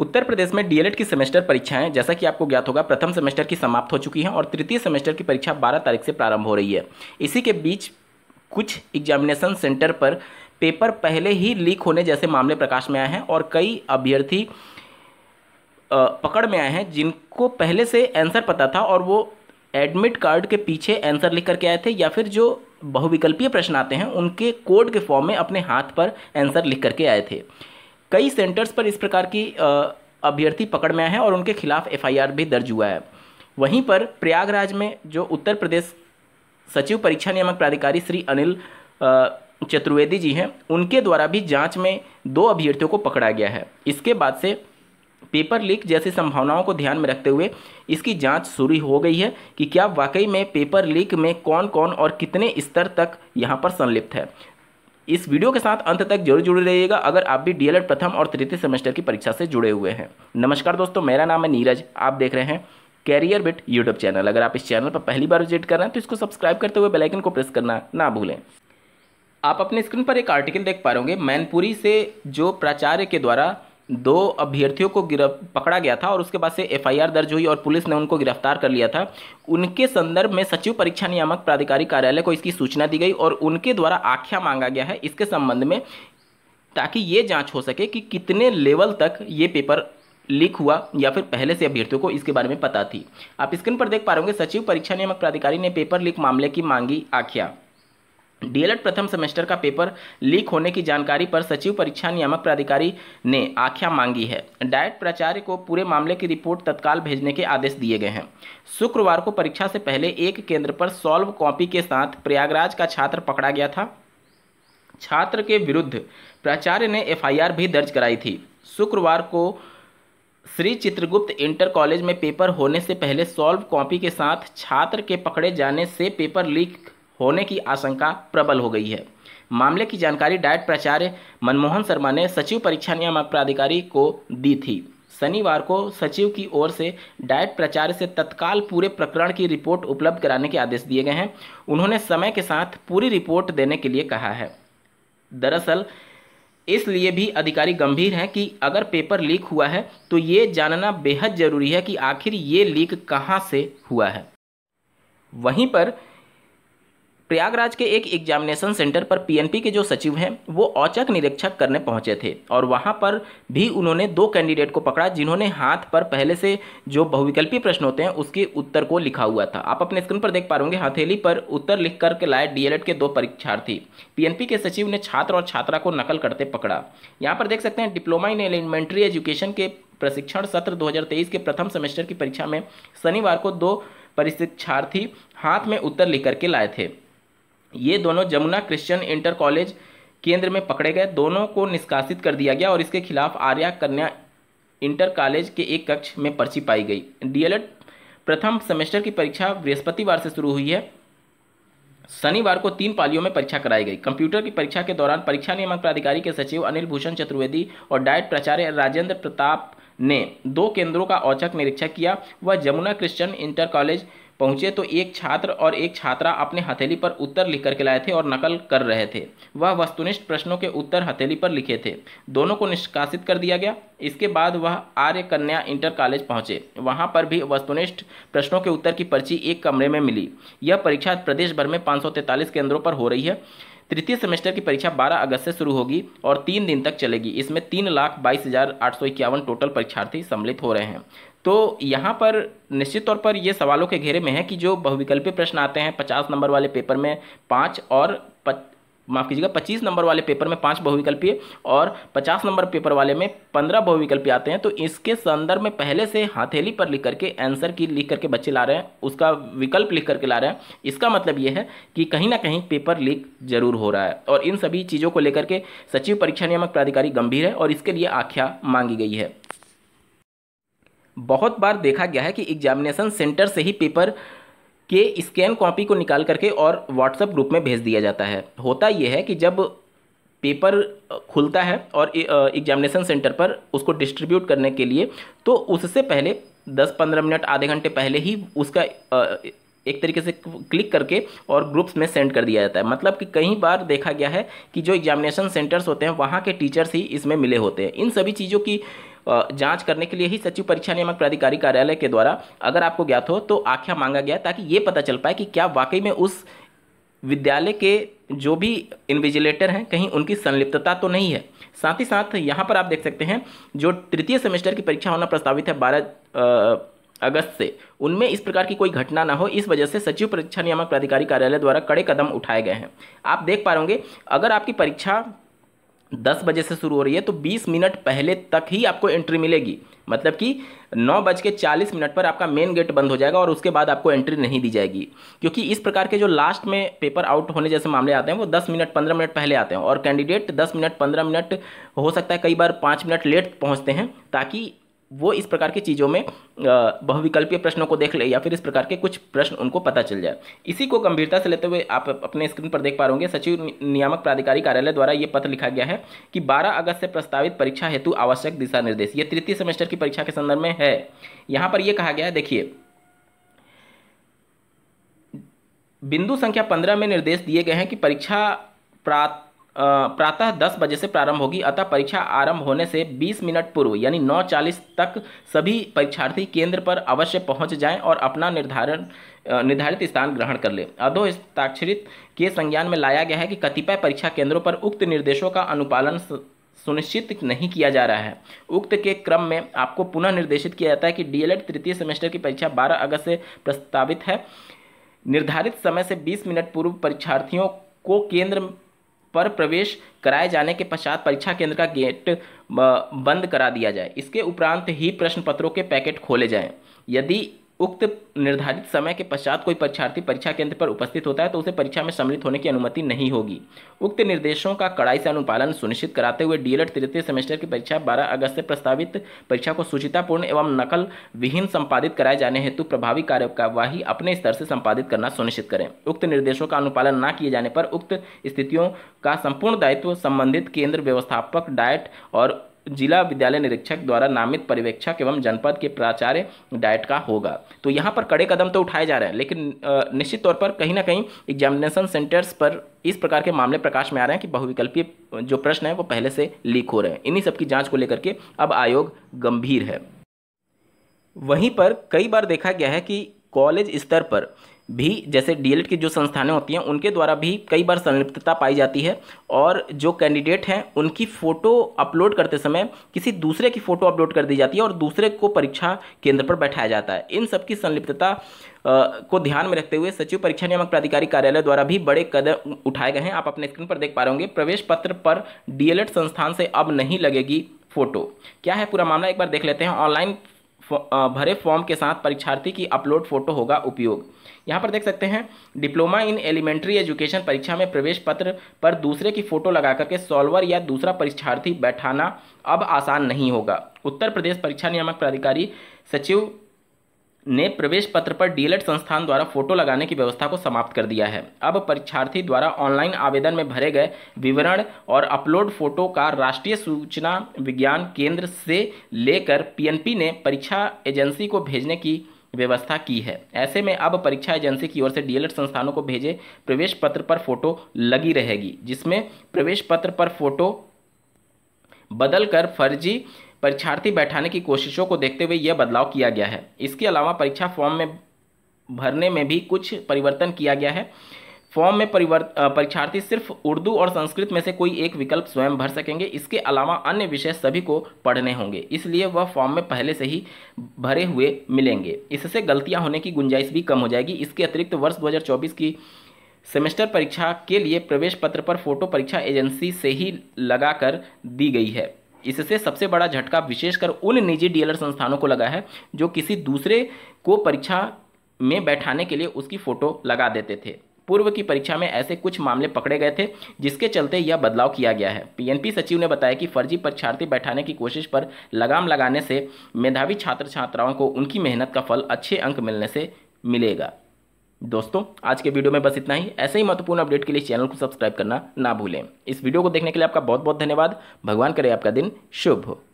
उत्तर प्रदेश में डीएलएड की सेमेस्टर परीक्षाएं जैसा कि आपको ज्ञात होगा प्रथम सेमेस्टर की समाप्त हो चुकी हैं और तृतीय सेमेस्टर की परीक्षा 12 तारीख से प्रारंभ हो रही है इसी के बीच कुछ एग्जामिनेशन सेंटर पर पेपर पहले ही लीक होने जैसे मामले प्रकाश में आए हैं और कई अभ्यर्थी पकड़ में आए हैं जिनको पहले से आंसर पता था और वो एडमिट कार्ड के पीछे आंसर लिख करके आए थे या फिर जो बहुविकल्पीय प्रश्न आते हैं उनके कोड के फॉर्म में अपने हाथ पर आंसर लिख करके आए थे कई सेंटर्स पर इस प्रकार की अभ्यर्थी पकड़ में आए हैं और उनके खिलाफ एफआईआर भी दर्ज हुआ है वहीं पर प्रयागराज में जो उत्तर प्रदेश सचिव परीक्षा नियामक प्राधिकारी श्री अनिल चतुर्वेदी जी हैं उनके द्वारा भी जांच में दो अभ्यर्थियों को पकड़ा गया है इसके बाद से पेपर लीक जैसी संभावनाओं को ध्यान में रखते हुए इसकी जांच शुरू हो गई है कि क्या वाकई में पेपर लीक में कौन कौन और कितने स्तर तक यहाँ पर संलिप्त है इस वीडियो के साथ अंत तक जरूर जुड़े रहिएगा अगर आप भी डीएलएड प्रथम और तृतीय सेमेस्टर की परीक्षा से जुड़े हुए हैं नमस्कार दोस्तों मेरा नाम है नीरज आप देख रहे हैं कैरियर बिट यूट्यूब चैनल अगर आप इस चैनल पर पहली बार विजिट कर रहे हैं तो इसको सब्सक्राइब करते हुए बेलाइकन को प्रेस करना ना भूलें आप अपने स्क्रीन पर एक आर्टिकल देख पा रहे होंगे मैनपुरी से जो प्राचार्य के द्वारा दो अभ्यर्थियों को गिरफ्त पकड़ा गया था और उसके बाद से एफआईआर दर्ज हुई और पुलिस ने उनको गिरफ्तार कर लिया था उनके संदर्भ में सचिव परीक्षा नियामक प्राधिकारी कार्यालय को इसकी सूचना दी गई और उनके द्वारा आख्या मांगा गया है इसके संबंध में ताकि ये जांच हो सके कि कितने लेवल तक ये पेपर लीक हुआ या फिर पहले से अभ्यर्थियों को इसके बारे में पता थी आप स्क्रीन पर देख पा रहे होंगे सचिव परीक्षा नियामक प्राधिकारी ने पेपर लीक मामले की मांगी आख्या डीएलएड प्रथम सेमेस्टर का पेपर लीक होने की जानकारी पर सचिव परीक्षा नियामक प्राधिकारी ने आख्या मांगी है डायट प्राचार्य को पूरे मामले की रिपोर्ट तत्काल भेजने के आदेश दिए गए हैं शुक्रवार को परीक्षा से पहले एक केंद्र पर सॉल्व कॉपी के साथ प्रयागराज का छात्र पकड़ा गया था छात्र के विरुद्ध प्राचार्य ने एफआईआर भी दर्ज कराई थी शुक्रवार को श्री चित्रगुप्त इंटर कॉलेज में पेपर होने से पहले सॉल्व कॉपी के साथ छात्र के पकड़े जाने से पेपर लीक होने की आशंका प्रबल हो गई है मामले की जानकारी डायट प्राचार्य मनमोहन शर्मा ने सचिव परीक्षा नियामक प्राधिकारी को दी थी शनिवार को सचिव की ओर से डायट प्राचार्य से तत्काल पूरे प्रकरण की रिपोर्ट उपलब्ध कराने के आदेश दिए गए हैं उन्होंने समय के साथ पूरी रिपोर्ट देने के लिए कहा है दरअसल इसलिए भी अधिकारी गंभीर हैं कि अगर पेपर लीक हुआ है तो ये जानना बेहद जरूरी है कि आखिर ये लीक कहाँ से हुआ है वहीं पर प्रयागराज के एक एग्जामिनेशन सेंटर पर पीएनपी के जो सचिव हैं वो औचक निरीक्षक करने पहुंचे थे और वहां पर भी उन्होंने दो कैंडिडेट को पकड़ा जिन्होंने हाथ पर पहले से जो बहुविकल्पी प्रश्न होते हैं उसके उत्तर को लिखा हुआ था आप अपने स्क्रीन पर देख पा रहे हथेली पर उत्तर लिख करके लाए डीएलएड के दो परीक्षार्थी पी के सचिव ने छात्र और छात्रा को नकल करते पकड़ा यहाँ पर देख सकते हैं डिप्लोमा इन एलिमेंट्री एजुकेशन के प्रशिक्षण सत्र दो के प्रथम सेमेस्टर की परीक्षा में शनिवार को दो परीक्षार्थी हाथ में उत्तर लिख करके लाए थे ये दोनों जमुना क्रिश्चियन इंटर कॉलेज केंद्र में पकड़े गए दोनों को निष्कासित कर दिया गया और इसके खिलाफ आर्या कन्या इंटर कॉलेज के एक कक्ष में पर्ची पाई गई डीएलएड प्रथम सेमेस्टर की परीक्षा बृहस्पतिवार से शुरू हुई है शनिवार को तीन पालियों में परीक्षा कराई गई कंप्यूटर की परीक्षा के दौरान परीक्षा नियामक प्राधिकारी के सचिव अनिल भूषण चतुर्वेदी और डायट प्राचार्य राजेंद्र प्रताप ने दो केंद्रों का औचक निरीक्षण किया वह जमुना क्रिश्चियन इंटर कॉलेज पहुंचे तो एक छात्र और एक छात्रा अपने हथेली पर उत्तर लिख करके लाए थे और नकल कर रहे थे वह वस्तुनिष्ठ प्रश्नों के उत्तर हथेली पर लिखे थे दोनों को निष्कासित कर दिया गया इसके बाद वह आर्य कन्या इंटर कॉलेज पहुंचे वहां पर भी वस्तुनिष्ठ प्रश्नों के उत्तर की पर्ची एक कमरे में मिली यह परीक्षा प्रदेश भर में पाँच केंद्रों पर हो रही है तृतीय सेमेस्टर की परीक्षा 12 अगस्त से शुरू होगी और तीन दिन तक चलेगी इसमें तीन लाख बाईस हज़ार आठ सौ इक्यावन टोटल परीक्षार्थी सम्मिलित हो रहे हैं तो यहाँ पर निश्चित तौर पर ये सवालों के घेरे में है कि जो बहुविकल्पी प्रश्न आते हैं पचास नंबर वाले पेपर में पाँच और माफ़ कीजिएगा पच्चीस नंबर वाले पेपर में पांच बहुविकल्पीय और पचास नंबर पेपर वाले में पंद्रह बहुविकल्पीय आते हैं तो इसके संदर्भ में पहले से हथेली पर लिख करके आंसर की लिख करके बच्चे ला रहे हैं उसका विकल्प लिख करके ला रहे हैं इसका मतलब ये है कि कहीं ना कहीं पेपर लीक जरूर हो रहा है और इन सभी चीज़ों को लेकर के सचिव परीक्षा नियामक प्राधिकारी गंभीर है और इसके लिए आख्या मांगी गई है बहुत बार देखा गया है कि एग्जामिनेशन सेंटर से ही पेपर के स्कैन कॉपी को निकाल करके और व्हाट्सएप ग्रुप में भेज दिया जाता है होता यह है कि जब पेपर खुलता है और एग्जामिनेशन सेंटर पर उसको डिस्ट्रीब्यूट करने के लिए तो उससे पहले दस पंद्रह मिनट आधे घंटे पहले ही उसका एक तरीके से क्लिक करके और ग्रुप्स में सेंड कर दिया जाता है मतलब कि कई बार देखा गया है कि जो एग्जामिनेशन सेंटर्स होते हैं वहाँ के टीचर्स ही इसमें मिले होते हैं इन सभी चीज़ों की जांच करने के लिए ही सचिव परीक्षा नियामक प्राधिकारी कार्यालय के द्वारा अगर आपको ज्ञात हो तो आख्या मांगा गया ताकि ये पता चल पाए कि क्या वाकई में उस विद्यालय के जो भी इन्विजिलेटर हैं कहीं उनकी संलिप्तता तो नहीं है साथ ही साथ यहाँ पर आप देख सकते हैं जो तृतीय सेमेस्टर की परीक्षा होना प्रस्तावित है बारह अगस्त से उनमें इस प्रकार की कोई घटना ना हो इस वजह से सचिव परीक्षा नियामक प्राधिकारी कार्यालय द्वारा कड़े कदम उठाए गए हैं आप देख पा रहे होंगे अगर आपकी परीक्षा दस बजे से शुरू हो रही है तो बीस मिनट पहले तक ही आपको एंट्री मिलेगी मतलब कि नौ बज के चालीस मिनट पर आपका मेन गेट बंद हो जाएगा और उसके बाद आपको एंट्री नहीं दी जाएगी क्योंकि इस प्रकार के जो लास्ट में पेपर आउट होने जैसे मामले आते हैं वो दस मिनट पंद्रह मिनट पहले आते हैं और कैंडिडेट दस मिनट पंद्रह मिनट हो सकता है कई बार पाँच मिनट लेट पहुँचते हैं ताकि वो इस प्रकार की चीज़ों में बहुविकल्पीय प्रश्नों को देख ले या फिर इस प्रकार के कुछ प्रश्न उनको पता चल जाए इसी को गंभीरता से लेते हुए आप अपने स्क्रीन पर देख पा रहे सचिव नियामक प्राधिकारी कार्यालय द्वारा ये पत्र लिखा गया है कि 12 अगस्त से प्रस्तावित परीक्षा हेतु आवश्यक दिशा निर्देश ये तृतीय सेमेस्टर की परीक्षा के संदर्भ में है यहाँ पर यह कहा गया है देखिए बिंदु संख्या पंद्रह में निर्देश दिए गए हैं कि परीक्षा प्राप्त प्रातः 10 बजे से प्रारंभ होगी अतः परीक्षा आरंभ होने से 20 मिनट पूर्व यानी 9:40 तक सभी परीक्षार्थी केंद्र पर अवश्य पहुंच जाएं और अपना निर्धारण निर्धारित स्थान ग्रहण कर लें अधो हस्ताक्षरित के संज्ञान में लाया गया है कि कतिपय परीक्षा केंद्रों पर उक्त निर्देशों का अनुपालन सुनिश्चित नहीं किया जा रहा है उक्त के क्रम में आपको पुनः निर्देशित किया जाता है कि डीएलएड तृतीय सेमेस्टर की परीक्षा 12 अगस्त से प्रस्तावित है निर्धारित समय से 20 मिनट पूर्व परीक्षार्थियों को केंद्र पर प्रवेश कराए जाने के पश्चात परीक्षा केंद्र का गेट बंद करा दिया जाए इसके उपरांत ही प्रश्न पत्रों के पैकेट खोले जाएं यदि उक्त निर्धारित समय के पश्चात कोई परीक्षार्थी परीक्षा केंद्र पर उपस्थित होता है तो उसे परीक्षा में सम्मिलित होने की अनुमति नहीं होगी उक्त निर्देशों का कड़ाई से अनुपालन सुनिश्चित कराते हुए डीएलएड तृतीय सेमेस्टर की परीक्षा 12 अगस्त से प्रस्तावित परीक्षा को सुचितापूर्ण एवं नकल विहीन संपादित कराए जाने हेतु प्रभावी कार्यवाही अपने स्तर से संपादित करना सुनिश्चित करें उक्त निर्देशों का अनुपालन न किए जाने पर उक्त स्थितियों का संपूर्ण दायित्व संबंधित केंद्र व्यवस्थापक डायट और जिला विद्यालय निरीक्षक द्वारा नामित पर्यवेक्षक एवं जनपद के प्राचार्य डाइट का होगा तो यहाँ पर कड़े कदम तो उठाए जा रहे हैं लेकिन निश्चित तौर पर कहीं ना कहीं एग्जामिनेशन सेंटर्स पर इस प्रकार के मामले प्रकाश में आ रहे हैं कि बहुविकल्पीय जो प्रश्न है वो पहले से लीक हो रहे हैं इन्हीं सब की जाँच को लेकर के अब आयोग गंभीर है वहीं पर कई बार देखा गया है कि कॉलेज स्तर पर भी जैसे डीएलएड की जो संस्थानें होती हैं उनके द्वारा भी कई बार संलिप्तता पाई जाती है और जो कैंडिडेट हैं उनकी फ़ोटो अपलोड करते समय किसी दूसरे की फ़ोटो अपलोड कर दी जाती है और दूसरे को परीक्षा केंद्र पर बैठाया जाता है इन सब की संलिप्तता को ध्यान में रखते हुए सचिव परीक्षा नियामक प्राधिकारी कार्यालय द्वारा भी बड़े कदम उठाए गए हैं आप अपने स्क्रीन पर देख पा रहे होंगे प्रवेश पत्र पर डीएलएड संस्थान से अब नहीं लगेगी फ़ोटो क्या है पूरा मामला एक बार देख लेते हैं ऑनलाइन भरे फॉर्म के साथ परीक्षार्थी की अपलोड फोटो होगा उपयोग यहाँ पर देख सकते हैं डिप्लोमा इन एलिमेंट्री एजुकेशन परीक्षा में प्रवेश पत्र पर दूसरे की फोटो लगा करके सॉल्वर या दूसरा परीक्षार्थी बैठाना अब आसान नहीं होगा उत्तर प्रदेश परीक्षा नियामक प्राधिकारी सचिव ने प्रवेश पत्र पर डीएलएड संस्थान द्वारा फोटो लगाने की व्यवस्था को समाप्त कर दिया है अब परीक्षार्थी द्वारा ऑनलाइन आवेदन में भरे गए विवरण और अपलोड फोटो का राष्ट्रीय सूचना विज्ञान केंद्र से लेकर पीएनपी ने परीक्षा एजेंसी को भेजने की व्यवस्था की है ऐसे में अब परीक्षा एजेंसी की ओर से डीएलएड संस्थानों को भेजे प्रवेश पत्र पर फोटो लगी रहेगी जिसमें प्रवेश पत्र पर फोटो बदलकर फर्जी परीक्षार्थी बैठाने की कोशिशों को देखते हुए यह बदलाव किया गया है इसके अलावा परीक्षा फॉर्म में भरने में भी कुछ परिवर्तन किया गया है फॉर्म में परिवर्त परीक्षार्थी सिर्फ उर्दू और संस्कृत में से कोई एक विकल्प स्वयं भर सकेंगे इसके अलावा अन्य विषय सभी को पढ़ने होंगे इसलिए वह फॉर्म में पहले से ही भरे हुए मिलेंगे इससे गलतियां होने की गुंजाइश भी कम हो जाएगी इसके अतिरिक्त वर्ष 2024 की सेमेस्टर परीक्षा के लिए प्रवेश पत्र पर फोटो परीक्षा एजेंसी से ही लगाकर दी गई है इससे सबसे बड़ा झटका विशेषकर उन निजी डीलर संस्थानों को लगा है जो किसी दूसरे को परीक्षा में बैठाने के लिए उसकी फ़ोटो लगा देते थे पूर्व की परीक्षा में ऐसे कुछ मामले पकड़े गए थे जिसके चलते यह बदलाव किया गया है पीएनपी सचिव ने बताया कि फर्जी परीक्षार्थी बैठाने की कोशिश पर लगाम लगाने से मेधावी छात्र छात्राओं को उनकी मेहनत का फल अच्छे अंक मिलने से मिलेगा दोस्तों आज के वीडियो में बस इतना ही ऐसे ही महत्वपूर्ण अपडेट के लिए चैनल को सब्सक्राइब करना ना भूलें इस वीडियो को देखने के लिए आपका बहुत बहुत धन्यवाद भगवान करे आपका दिन शुभ हो